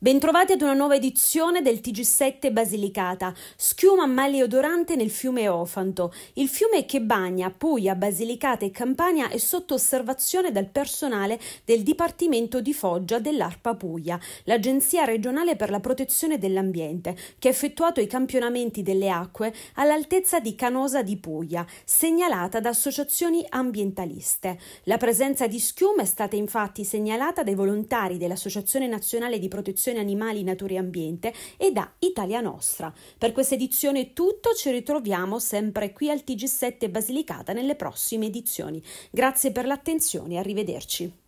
Bentrovati ad una nuova edizione del TG7 Basilicata, schiuma maleodorante nel fiume Ofanto. Il fiume che bagna Puglia, Basilicata e Campania è sotto osservazione dal personale del Dipartimento di Foggia dell'ARPA Puglia, l'Agenzia regionale per la protezione dell'ambiente, che ha effettuato i campionamenti delle acque all'altezza di Canosa di Puglia, segnalata da associazioni ambientaliste. La presenza di schiuma è stata infatti segnalata dai volontari dell'Associazione Nazionale di Protezione Protezione Animali, Natura e Ambiente e da Italia Nostra. Per questa edizione è tutto, ci ritroviamo sempre qui al TG7 Basilicata nelle prossime edizioni. Grazie per l'attenzione e arrivederci.